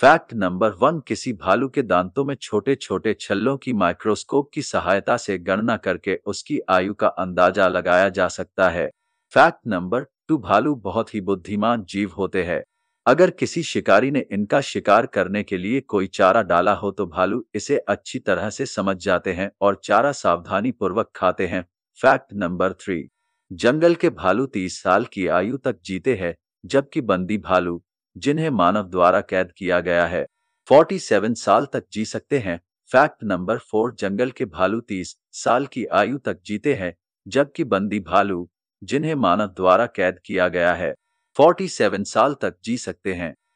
fact number one किसी भालू के दांतों में छोटे छोटे छल्लों की माइक्रोस्कोप की सहायता से गणना करके उसकी आयु का अंदाजा लगाया जा सकता है फैक्ट नंबर टू भालू बहुत ही बुद्धिमान जीव होते हैं अगर किसी शिकारी ने इनका शिकार करने के लिए कोई चारा डाला हो तो भालू इसे अच्छी तरह से समझ जाते हैं और चारा सावधानी पूर्वक खाते हैं फैक्ट नंबर थ्री जंगल के भालू तीस साल की आयु तक जीते हैं जबकि बंदी भालू जिन्हें मानव द्वारा कैद किया गया है 47 साल तक जी सकते हैं फैक्ट नंबर फोर जंगल के भालू 30 साल की आयु तक जीते हैं जबकि बंदी भालू जिन्हें मानव द्वारा कैद किया गया है 47 साल तक जी सकते हैं